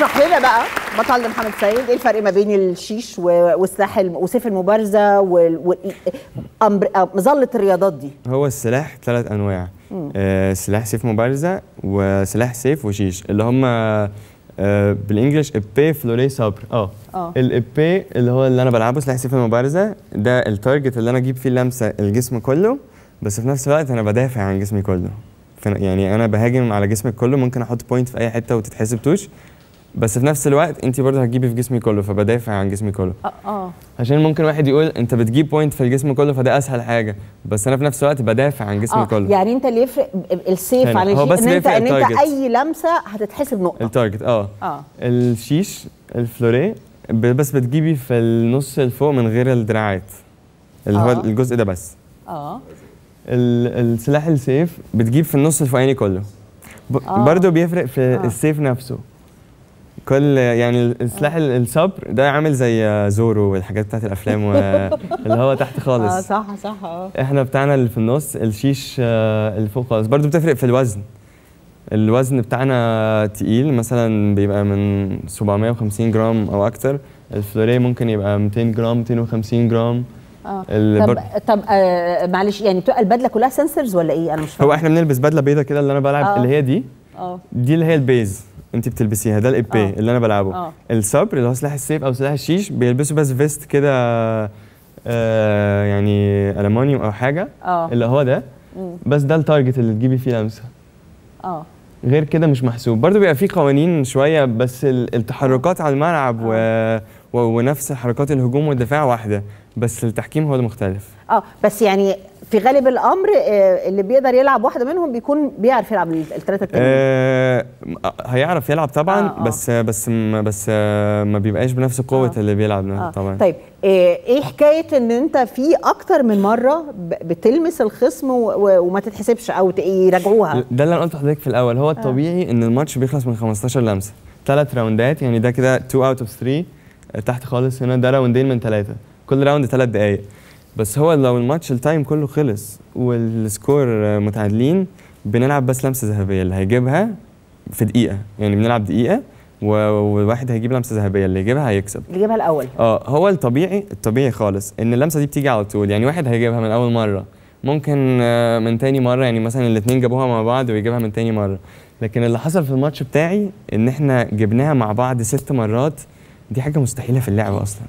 اشرح لنا بقى بطل محمد سيد ايه الفرق ما بين الشيش والسلاح وسيف المبارزه ومظله الرياضات دي هو السلاح ثلاث انواع آه سلاح سيف مبارزه وسلاح سيف وشيش اللي هم آه بالانجلش ابي فلوري صبر اه, آه. الابي اللي هو اللي انا بلعبه سلاح سيف المبارزه ده التارجت اللي انا اجيب فيه لمسه الجسم كله بس في نفس الوقت انا بدافع عن جسمي كله يعني انا بهاجم على جسمك كله ممكن احط بوينت في اي حته وتتحسب توش بس في نفس الوقت انت برضه هتجيبي في جسمي كله فبدافع عن جسمي كله اه, آه. عشان ممكن واحد يقول انت بتجيب بوينت في الجسم كله فده اسهل حاجه بس انا في نفس الوقت بدافع عن جسمي آه. كله يعني انت اللي يفرق السيف عن الشيش ان انت ان انت اي لمسه هتتحسب نقطه التارجت اه اه الشيش الفلوريه بس بتجيبي في النص الفوق من غير الدراعات اللي هو آه. الجزء ده بس اه السلاح السيف بتجيب في النص الفوقاني كله آه. برضه بيفرق في السيف نفسه كل يعني السلاح الصبر ده عامل زي زورو والحاجات بتاعت الافلام اللي هو تحت خالص اه صح صح اه احنا بتاعنا اللي في النص الشيش آه، اللي فوق خالص برضه بتفرق في الوزن الوزن بتاعنا تقيل مثلا بيبقى من 750 جرام او اكتر الفلوري ممكن يبقى 200 جرام 250 جرام آه. طب طب آه معلش يعني بتبقى البدله كلها سنسرز ولا ايه انا مش فاهم هو احنا بنلبس بدله بيضه كده اللي انا بلعب آه. اللي هي دي آه. دي اللي هي البيز انت بتلبسيها ده الابي اه. اللي انا بلعبه أوه. السبر اللي هو سلاح السيف او سلاح الشيش بيلبسوا بس فيست كده آه يعني المونيوم او حاجه أوه. اللي هو ده مم. بس ده التارجت اللي تجيبي فيه لمسه اه غير كده مش محسوب برضو بيبقى في قوانين شويه بس التحركات على الملعب و... اه. و... ونفس حركات الهجوم والدفاع واحده بس التحكيم هو المختلف اه بس يعني في غالب الامر آه، اللي بيقدر يلعب واحده منهم بيكون بيعرف يلعب الثلاثه التانيين آه هيعرف يلعب طبعا آه آه. بس بس بس آه، ما بيبقاش بنفس قوه آه اللي بيلعب آه. طبعا طيب آه، ايه حكايه ان انت في اكتر من مره بتلمس الخصم وما تتحسبش او يراجعوها ده اللي انا قلته لحضرتك في الاول هو الطبيعي آه. ان الماتش بيخلص من 15 لمسه ثلاث راوندات يعني ده كده 2 اوت اوف 3 تحت خالص هنا ده راوندين من ثلاثه كل راوند ثلاث دقائق بس هو لو الماتش التايم كله خلص والسكور متعادلين بنلعب بس لمسه ذهبيه اللي هيجيبها في دقيقه يعني بنلعب دقيقه وواحد هيجيب لمسه ذهبيه اللي يجيبها هيكسب اللي يجيبها الاول اه هو الطبيعي الطبيعي خالص ان اللمسه دي بتيجي على طول يعني واحد هيجيبها من اول مره ممكن آه، من تاني مره يعني مثلا الاثنين جابوها مع بعض ويجيبها من تاني مره لكن اللي حصل في الماتش بتاعي ان احنا جبناها مع بعض ست مرات دي حاجه مستحيله في اللعبه اصلا